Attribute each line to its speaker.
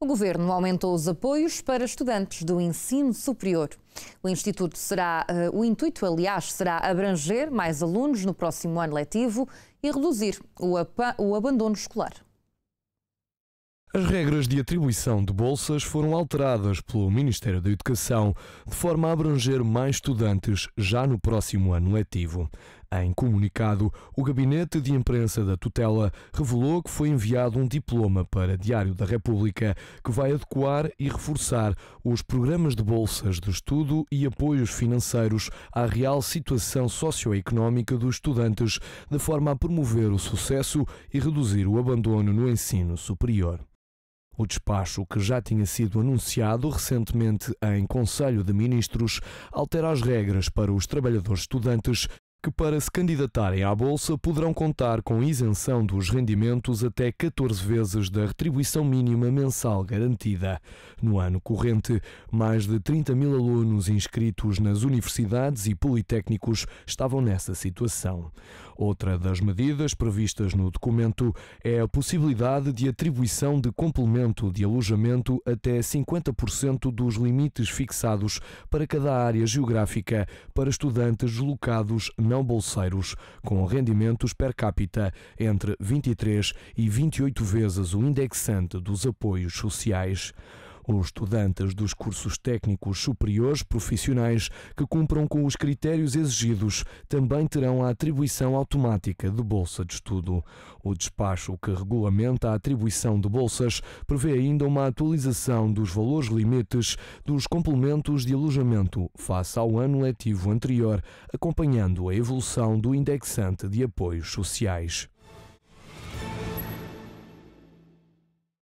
Speaker 1: o Governo aumentou os apoios para estudantes do ensino superior. O Instituto será, eh, o intuito, aliás, será abranger mais alunos no próximo ano letivo e reduzir o abandono escolar.
Speaker 2: As regras de atribuição de bolsas foram alteradas pelo Ministério da Educação de forma a abranger mais estudantes já no próximo ano letivo. Em comunicado, o Gabinete de Imprensa da Tutela revelou que foi enviado um diploma para Diário da República que vai adequar e reforçar os programas de bolsas de estudo e apoios financeiros à real situação socioeconómica dos estudantes, de forma a promover o sucesso e reduzir o abandono no ensino superior. O despacho, que já tinha sido anunciado recentemente em Conselho de Ministros, altera as regras para os trabalhadores estudantes que para se candidatarem à Bolsa poderão contar com isenção dos rendimentos até 14 vezes da retribuição mínima mensal garantida. No ano corrente, mais de 30 mil alunos inscritos nas universidades e politécnicos estavam nessa situação. Outra das medidas previstas no documento é a possibilidade de atribuição de complemento de alojamento até 50% dos limites fixados para cada área geográfica para estudantes locados no não bolseiros, com rendimentos per capita entre 23 e 28 vezes o indexante dos apoios sociais os estudantes dos cursos técnicos superiores profissionais que cumpram com os critérios exigidos também terão a atribuição automática de bolsa de estudo. O despacho que regulamenta a atribuição de bolsas prevê ainda uma atualização dos valores limites dos complementos de alojamento face ao ano letivo anterior, acompanhando a evolução do indexante de apoios sociais.